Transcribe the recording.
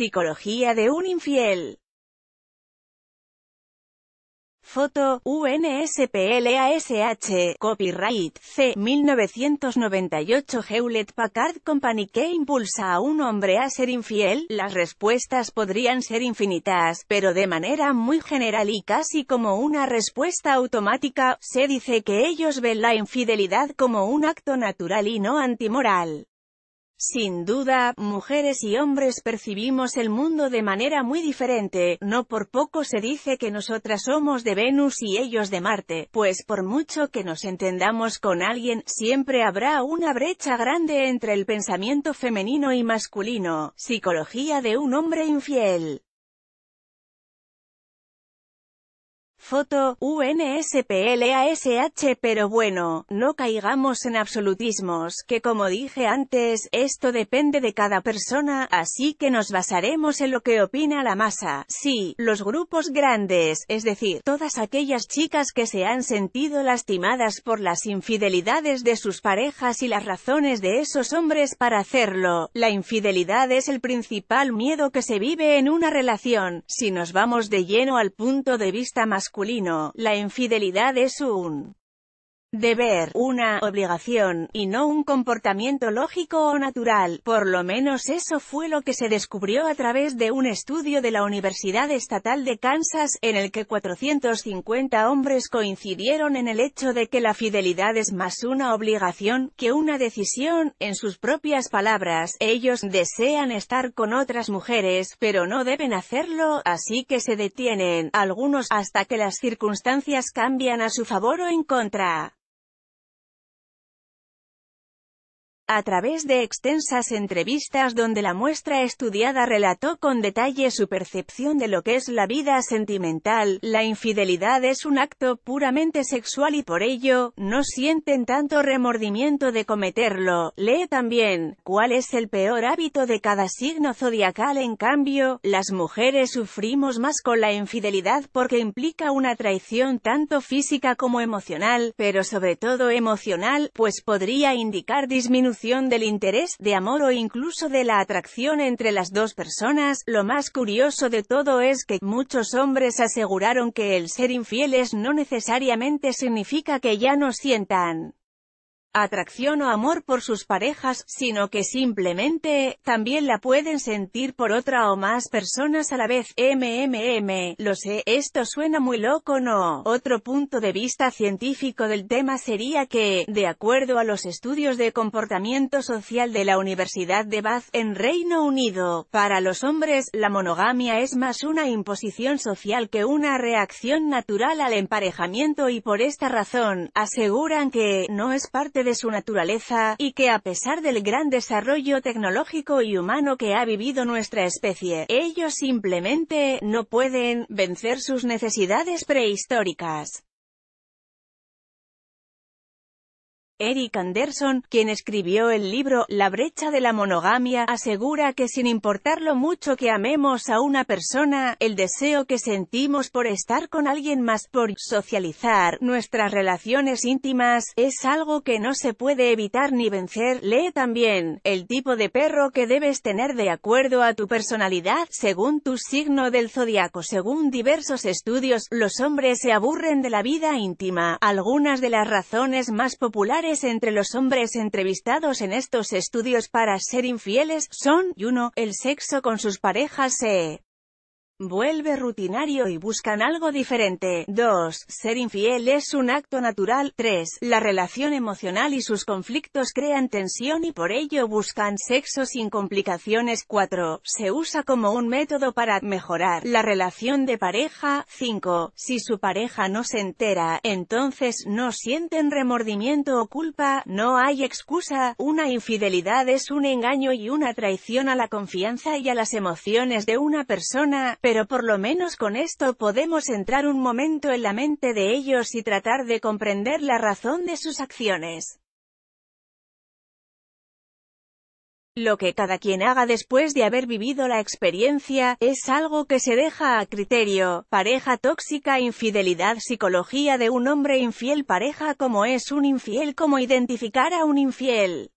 Psicología de un infiel. Foto, UNSPLASH, Copyright, C. 1998 Hewlett Packard Company que impulsa a un hombre a ser infiel, las respuestas podrían ser infinitas, pero de manera muy general y casi como una respuesta automática, se dice que ellos ven la infidelidad como un acto natural y no antimoral. Sin duda, mujeres y hombres percibimos el mundo de manera muy diferente, no por poco se dice que nosotras somos de Venus y ellos de Marte, pues por mucho que nos entendamos con alguien, siempre habrá una brecha grande entre el pensamiento femenino y masculino, psicología de un hombre infiel. Foto, UNSPLASH Pero bueno, no caigamos en absolutismos, que como dije antes, esto depende de cada persona, así que nos basaremos en lo que opina la masa. Sí, los grupos grandes, es decir, todas aquellas chicas que se han sentido lastimadas por las infidelidades de sus parejas y las razones de esos hombres para hacerlo. La infidelidad es el principal miedo que se vive en una relación, si nos vamos de lleno al punto de vista masculino masculino, la infidelidad es un deber, una obligación, y no un comportamiento lógico o natural, por lo menos eso fue lo que se descubrió a través de un estudio de la Universidad Estatal de Kansas, en el que 450 hombres coincidieron en el hecho de que la fidelidad es más una obligación que una decisión, en sus propias palabras, ellos desean estar con otras mujeres, pero no deben hacerlo, así que se detienen, algunos, hasta que las circunstancias cambian a su favor o en contra. a través de extensas entrevistas donde la muestra estudiada relató con detalle su percepción de lo que es la vida sentimental. La infidelidad es un acto puramente sexual y por ello, no sienten tanto remordimiento de cometerlo. Lee también, ¿cuál es el peor hábito de cada signo zodiacal? En cambio, las mujeres sufrimos más con la infidelidad porque implica una traición tanto física como emocional, pero sobre todo emocional, pues podría indicar disminución del interés, de amor o incluso de la atracción entre las dos personas. Lo más curioso de todo es que, muchos hombres aseguraron que el ser infieles no necesariamente significa que ya no sientan atracción o amor por sus parejas, sino que simplemente, también la pueden sentir por otra o más personas a la vez. MMM, lo sé, esto suena muy loco no. Otro punto de vista científico del tema sería que, de acuerdo a los estudios de comportamiento social de la Universidad de Bath en Reino Unido, para los hombres, la monogamia es más una imposición social que una reacción natural al emparejamiento y por esta razón, aseguran que, no es parte de su naturaleza, y que a pesar del gran desarrollo tecnológico y humano que ha vivido nuestra especie, ellos simplemente, no pueden, vencer sus necesidades prehistóricas. Eric Anderson, quien escribió el libro La brecha de la monogamia, asegura que sin importar lo mucho que amemos a una persona, el deseo que sentimos por estar con alguien más, por socializar, nuestras relaciones íntimas, es algo que no se puede evitar ni vencer. Lee también, el tipo de perro que debes tener de acuerdo a tu personalidad, según tu signo del zodiaco. Según diversos estudios, los hombres se aburren de la vida íntima. Algunas de las razones más populares entre los hombres entrevistados en estos estudios para ser infieles, son, y uno, el sexo con sus parejas e vuelve rutinario y buscan algo diferente. 2. Ser infiel es un acto natural. 3. La relación emocional y sus conflictos crean tensión y por ello buscan sexo sin complicaciones. 4. Se usa como un método para mejorar la relación de pareja. 5. Si su pareja no se entera, entonces no sienten remordimiento o culpa, no hay excusa. Una infidelidad es un engaño y una traición a la confianza y a las emociones de una persona, pero por lo menos con esto podemos entrar un momento en la mente de ellos y tratar de comprender la razón de sus acciones. Lo que cada quien haga después de haber vivido la experiencia, es algo que se deja a criterio, pareja tóxica infidelidad psicología de un hombre infiel pareja como es un infiel como identificar a un infiel.